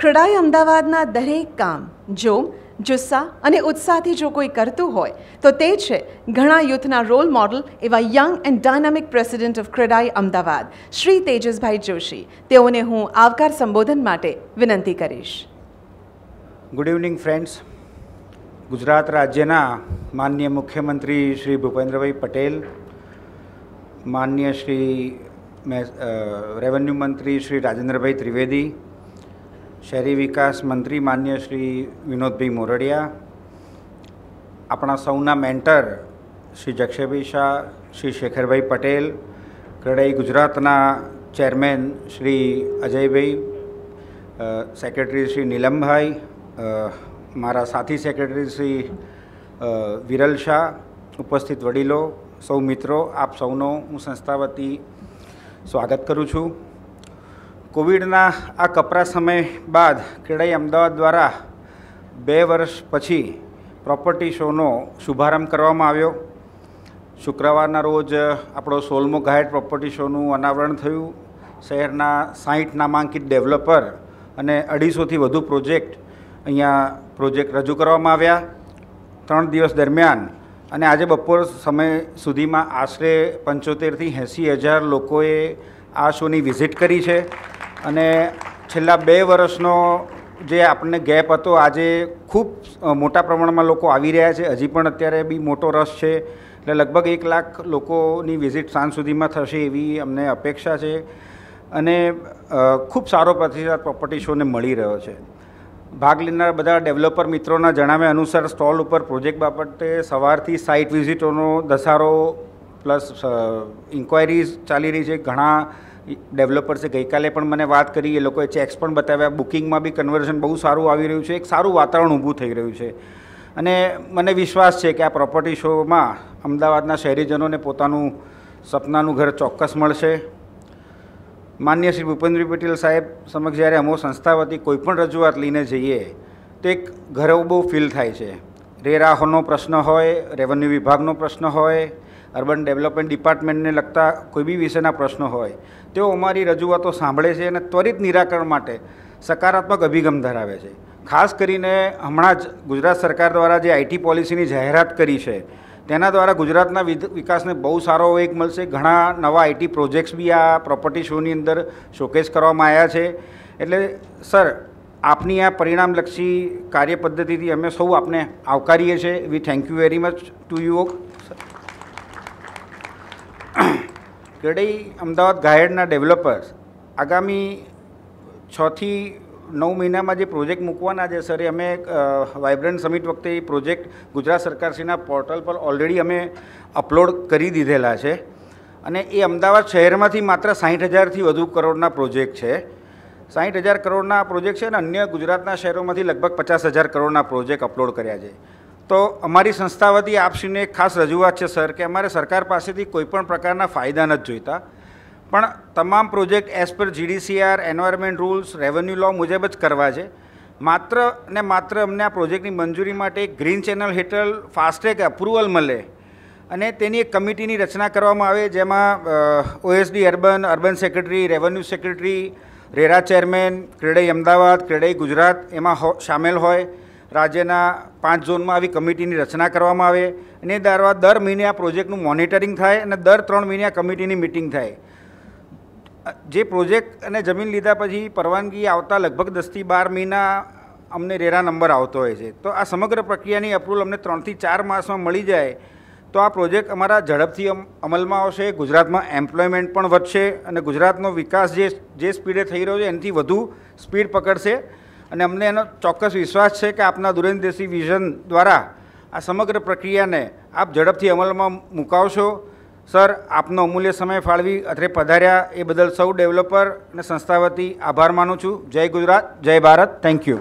ક્રડાઈ અમદાવાદના દરેક કામ જો જુસ્સા અને ઉત્સાહથી જો કોઈ કરતું હોય તો તે છે ઘણા યુથના રોલ મોડલ એવા young and dynamic president of CREDAI Ahmedabad Shri Tejasbhai Joshi તેઓને હું આવકાર સંબોધન માટે વિનંતી કરીશ ગુડ ઇવનિંગ ફ્રેન્ડ્સ ગુજરાત રાજ્યના માન્ય મુખ્યમંત્રી શ્રી ભૂપેન્દ્રભાઈ પટેલ માન્ય શ્રી રેવન્યુ મંત્રી શ્રી રાજેન્દ્રભાઈ ત્રિવેદી શહેરી વિકાસ મંત્રી માન્ય શ્રી વિનોદભાઈ મોરડિયા આપણા સૌના મેન્ટર શ્રી જક્ષેભાઈ શાહ શ્રી શેખરભાઈ પટેલ ક્રેડાઈ ગુજરાતના ચેરમેન શ્રી અજયભાઈ સેક્રેટરી શ્રી નીલમભાઈ મારા સાથી સેક્રેટરી શ્રી વિરલ શાહ ઉપસ્થિત વડીલો સૌ મિત્રો આપ સૌનો હું સંસ્થા વતી સ્વાગત કરું છું કોવિડના આ કપરા સમય બાદ ક્રીડાઈ અમદાવાદ દ્વારા બે વર્ષ પછી પ્રોપર્ટી શોનો શુભારંભ કરવામાં આવ્યો શુક્રવારના રોજ આપણો સોલમો ઘાયટ પ્રોપર્ટી શોનું અનાવરણ થયું શહેરના સાઠ નામાંકિત ડેવલપર અને અઢીસોથી વધુ પ્રોજેક્ટ અહીંયા પ્રોજેક્ટ રજૂ કરવામાં આવ્યા ત્રણ દિવસ દરમિયાન અને આજે બપોર સમય સુધીમાં આશરે પંચોતેરથી એંસી હજાર લોકોએ આ શોની વિઝિટ કરી છે અને છેલ્લા બે વર્ષનો જે આપણને ગેપ હતો આજે ખૂબ મોટા પ્રમાણમાં લોકો આવી રહ્યા છે હજી પણ અત્યારે બી મોટો રસ છે એટલે લગભગ એક લાખ લોકોની વિઝિટ સાંજ સુધીમાં થશે એવી અમને અપેક્ષા છે અને ખૂબ સારો પ્રતિસાદ પ્રોપર્ટી શોને મળી રહ્યો છે ભાગ લેનાર બધા ડેવલપર મિત્રોના જણાવ્યા અનુસાર સ્ટોલ ઉપર પ્રોજેક્ટ બાબતે સવારથી સાઇટ વિઝિટોનો દસારો પ્લસ ઇન્ક્વાયરીઝ ચાલી રહી છે ઘણા ડેવલપર્સે ગઈકાલે પણ મને વાત કરી એ લોકોએ ચેક્સ પણ બતાવ્યા બુકિંગમાં બી કન્વર્ઝન બહુ સારું આવી રહ્યું છે એક સારું વાતાવરણ ઊભું થઈ રહ્યું છે અને મને વિશ્વાસ છે કે આ પ્રોપર્ટી શોમાં અમદાવાદના શહેરીજનોને પોતાનું સપનાનું ઘર ચોક્કસ મળશે માન્ય શ્રી ભૂપેન્દ્ર પટેલ સાહેબ સમક્ષ જ્યારે અમો સંસ્થા વતી કોઈપણ રજૂઆત લઈને જઈએ તો એક ઘરે બહુ ફીલ થાય છે રેરાહોનો પ્રશ્ન હોય રેવન્યુ વિભાગનો પ્રશ્ન હોય અર્બન ડેવલપમેન્ટ ડિપાર્ટમેન્ટને લગતા કોઈ બી વિષયના પ્રશ્નો હોય તેઓ અમારી રજૂઆતો સાંભળે છે અને ત્વરિત નિરાકરણ માટે સકારાત્મક અભિગમ ધરાવે છે ખાસ કરીને હમણાં જ ગુજરાત સરકાર દ્વારા જે આઈટી પોલિસીની જાહેરાત કરી છે તેના દ્વારા ગુજરાતના વિકાસને બહુ સારો વેગ મળશે ઘણા નવા આઈટી પ્રોજેક્ટ્સ બી આ પ્રોપર્ટી શોની અંદર શોકેસ કરવામાં આવ્યા છે એટલે સર આપની આ પરિણામલક્ષી કાર્યપદ્ધતિથી અમે સૌ આપને આવકારીએ છીએ we thank you very much to you ગઢઈ અમદાવાદ ગાયડના ડેવલપર્સ આગામી છથી નવ મહિનામાં જે પ્રોજેક્ટ મૂકવાના છે સર અમે વાઇબ્રન્ટ સમિટ વખતે એ પ્રોજેક્ટ ગુજરાત સરકારશ્રીના પોર્ટલ પર ઓલરેડી અમે અપલોડ કરી દીધેલા છે અને એ અમદાવાદ શહેરમાંથી માત્ર સાહીઠ હજારથી વધુ કરોડના પ્રોજેક્ટ છે સાહીઠ હજાર કરોડના પ્રોજેક્ટ છે અને અન્ય ગુજરાતના શહેરોમાંથી લગભગ પચાસ હજાર કરોડના પ્રોજેક્ટ અપલોડ કર્યા છે તો અમારી સંસ્થા આપશીને એક ખાસ રજૂઆત છે સર કે અમારે સરકાર પાસેથી કોઈપણ પ્રકારના ફાયદા નથી જોઈતા પણ તમામ project as per GDCR environment rules revenue law મુજબ જ કરવા છે માત્ર ને માત્ર અમને આ પ્રોજેક્ટની મંજૂરી માટે ગ્રીન ચેનલ હેઠળ ફાસ્ટ્રેક અપ્રુવલ મળે અને તેની એક કમિટીની રચના કરવામાં આવે જેમાં OSD urban urban secretary revenue secretary RERA chairman CREDAI Ahmedabad CREDAI Gujarat એમાં સામેલ હોય રાજ્યના પાંચ ઝોનમાં આવી કમિટીની રચના કરવામાં આવે અને દ્વારા દર મહિને આ પ્રોજેક્ટનું મોનિટરિંગ થાય અને દર ત્રણ મહિને આ કમિટીની મિટિંગ થાય જે પ્રોજેક્ટ અને જમીન લીધા પછી પરવાનગી આવતા લગભગ દસથી બાર મહિના અમને રેરા નંબર આવતો હોય છે તો આ સમગ્ર પ્રક્રિયાની અપ્રુવલ અમને ત્રણથી ચાર માસમાં મળી જાય તો આ પ્રોજેક્ટ અમારા ઝડપથી અમલમાં આવશે ગુજરાતમાં એમ્પ્લોયમેન્ટ પણ વધશે અને ગુજરાતનો વિકાસ જે જે સ્પીડે થઈ રહ્યો છે એનાથી વધુ સ્પીડ પકડશે અને અમને એનો ચોક્કસ વિશ્વાસ છે કે આપના દુરેન્દ્ર દેશી વિઝન દ્વારા આ સમગ્ર પ્રક્રિયાને આપ ઝડપથી અમલમાં મુકાવશો સર આપનો અમૂલ્ય સમય ફાળવી અત્રે પધાર્યા એ બદલ સૌ ડેવલપર અને સંસ્થા આભાર માનું છું જય ગુજરાત જય ભારત થેન્ક યુ